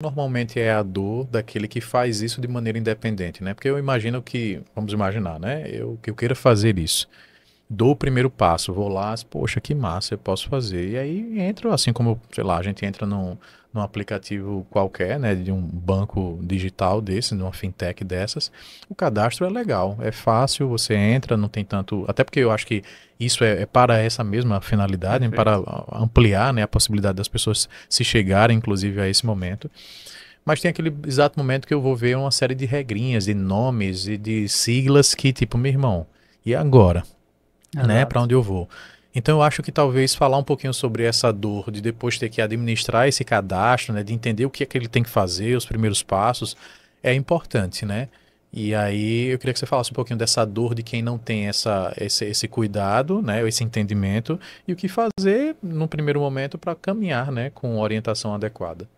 Normalmente é a dor daquele que faz isso de maneira independente, né? Porque eu imagino que, vamos imaginar, né? Eu que eu queira fazer isso dou o primeiro passo, vou lá, poxa, que massa, eu posso fazer. E aí entro, assim como, sei lá, a gente entra num, num aplicativo qualquer, né, de um banco digital desse, de uma fintech dessas, o cadastro é legal, é fácil, você entra, não tem tanto. Até porque eu acho que isso é, é para essa mesma finalidade, né, Perfeito. para ampliar né, a possibilidade das pessoas se chegarem, inclusive, a esse momento mas tem aquele exato momento que eu vou ver uma série de regrinhas, de nomes e de siglas que, tipo, meu irmão, e agora? Né, Exato. né, para onde eu vou. Então eu acho que talvez falar um pouquinho sobre essa dor de depois ter que administrar esse cadastro, né, de entender o que é que ele tem que fazer, os primeiros passos, é importante, né? E aí eu queria que você falasse um pouquinho dessa dor de quem não tem essa, esse, esse cuidado, né, esse entendimento e o que fazer no primeiro momento para caminhar, né, com orientação adequada.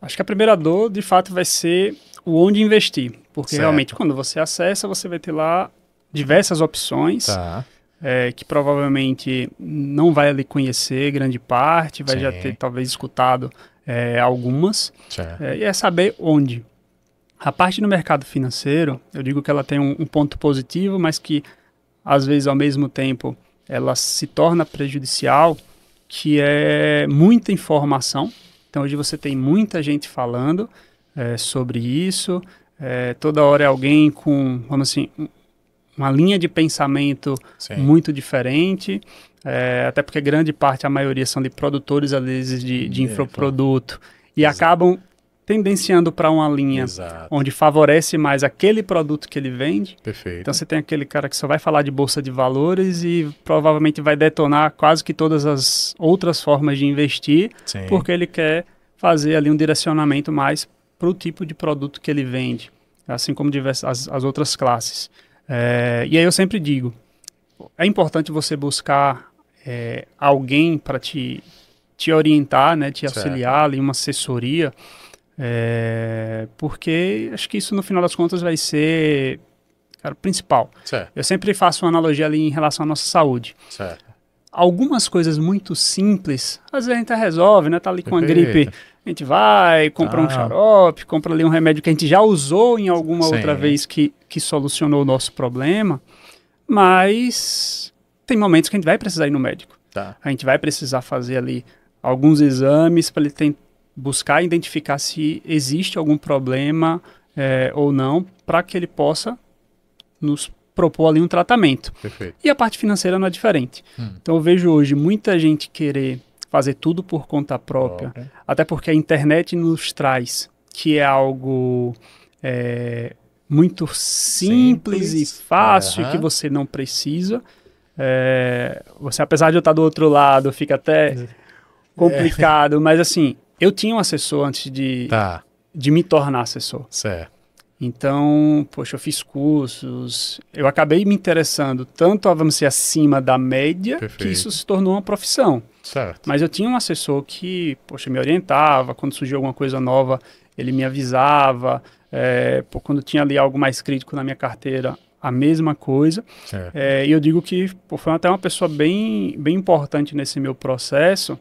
Acho que a primeira dor, de fato, vai ser o onde investir, porque certo. realmente quando você acessa, você vai ter lá diversas opções. Tá é, que provavelmente não vai lhe conhecer grande parte, vai Sim. já ter talvez escutado é, algumas, é, e é saber onde. A parte do mercado financeiro, eu digo que ela tem um, um ponto positivo, mas que às vezes ao mesmo tempo ela se torna prejudicial, que é muita informação. Então hoje você tem muita gente falando é, sobre isso. É, toda hora é alguém com, vamos assim, uma linha de pensamento Sim. muito diferente. É, até porque grande parte, a maioria, são de produtores, às vezes, de, de infoproduto. E Exato. acabam tendenciando para uma linha Exato. onde favorece mais aquele produto que ele vende. Perfeito. Então você tem aquele cara que só vai falar de bolsa de valores e provavelmente vai detonar quase que todas as outras formas de investir, Sim. porque ele quer fazer ali um direcionamento mais para o tipo de produto que ele vende, assim como diversas, as, as outras classes. É, e aí eu sempre digo, é importante você buscar é, alguém para te, te orientar, né, te auxiliar, ali, uma assessoria, é, porque acho que isso no final das contas vai ser cara, principal. Certo. Eu sempre faço uma analogia ali em relação à nossa saúde. Certo algumas coisas muito simples, às vezes a gente resolve, né? Tá ali com a gripe, a gente vai, compra ah. um xarope, compra ali um remédio que a gente já usou em alguma Sim. outra vez que, que solucionou o nosso problema, mas tem momentos que a gente vai precisar ir no médico. Tá. A gente vai precisar fazer ali alguns exames para ele tem, buscar identificar se existe algum problema é, ou não, para que ele possa nos propor ali um tratamento. Perfeito. E a parte financeira não é diferente. Hum. Então eu vejo hoje muita gente querer fazer tudo por conta própria, okay. até porque a internet nos traz que é algo é, muito simples, simples, e fácil, uhum. que você não precisa. É, você, apesar de eu estar do outro lado, fica até é. complicado, é. mas assim, eu tinha um assessor antes de, tá. de me tornar assessor. Certo. Então, poxa, eu fiz cursos, eu acabei me interessando tanto, vamos dizer, acima da média, Perfeito. que isso se tornou uma profissão. Certo. Mas eu tinha um assessor que, poxa, me orientava, quando surgiu alguma coisa nova, ele me avisava, é, quando tinha ali algo mais crítico na minha carteira, a mesma coisa. É. É, e eu digo que pô, foi até uma pessoa bem, bem importante nesse meu processo,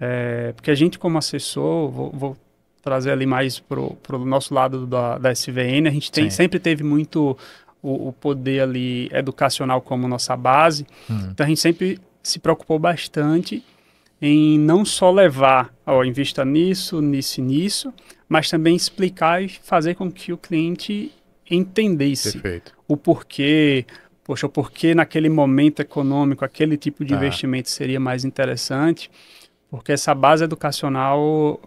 eh, porque a gente como assessor, vou, vou trazer ali mais pro, pro nosso lado da, da SVN, a gente tem, sempre teve muito o, o, poder ali educacional como nossa base, hum. então a gente sempre se preocupou bastante em não só levar, ó, oh, invista nisso, nisso e nisso, mas também explicar e fazer com que o cliente entendesse Perfeito. o porquê, poxa, o porquê naquele momento econômico aquele tipo de ah. investimento seria mais interessante, porque essa base educacional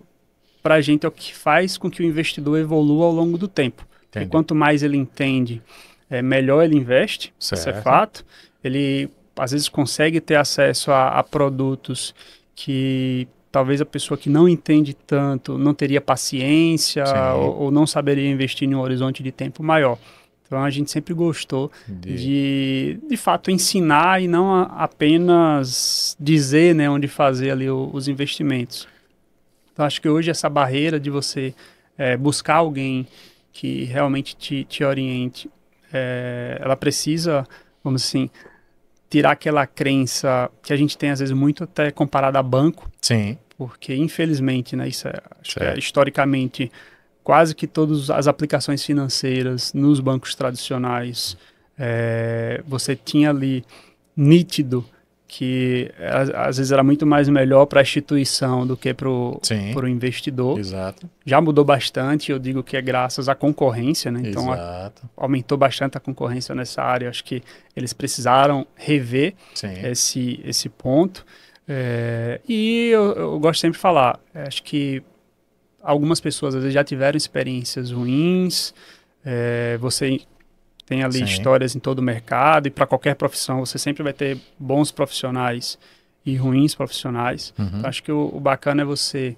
para a gente é o que faz com que o investidor evolua ao longo do tempo. Entendi. E quanto mais ele entende, é, melhor ele investe, certo. isso é fato. Ele, às vezes, consegue ter acesso a, a produtos que talvez a pessoa que não entende tanto não teria paciência ou, ou, não saberia investir em um horizonte de tempo maior. Então a gente sempre gostou de, de, de fato, ensinar e não a, apenas dizer né, onde fazer ali o, os investimentos. Então acho que hoje essa barreira de você é, buscar alguém que realmente te, te oriente, é, ela precisa, vamos assim, tirar aquela crença que a gente tem às vezes muito até comparada a banco. Sim. Porque infelizmente, né, isso é, é historicamente quase que todas as aplicações financeiras nos bancos tradicionais, é, você tinha ali nítido que às vezes era muito mais melhor para a instituição do que para o investidor. Exato. Já mudou bastante, eu digo que é graças à concorrência, né? Então a, aumentou bastante a concorrência nessa área. Acho que eles precisaram rever esse, esse ponto. É, e eu, eu, gosto sempre de falar, é, acho que algumas pessoas às vezes já tiveram experiências ruins, é, você tem ali Sim. histórias em todo o mercado e para qualquer profissão você sempre vai ter bons profissionais e ruins profissionais. Uhum. Então, acho que o, o, bacana é você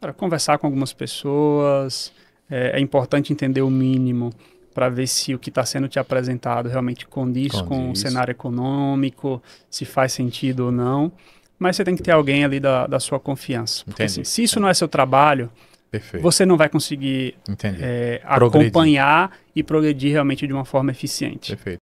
cara, conversar com algumas pessoas. É, é importante entender o mínimo para ver se o que está sendo te apresentado realmente condiz, condiz com o cenário econômico, se faz sentido ou não mas você tem que ter alguém ali da, da sua confiança. Porque, assim, se isso não é seu trabalho, Perfeito. você não vai conseguir é, acompanhar e progredir realmente de uma forma eficiente. Perfeito.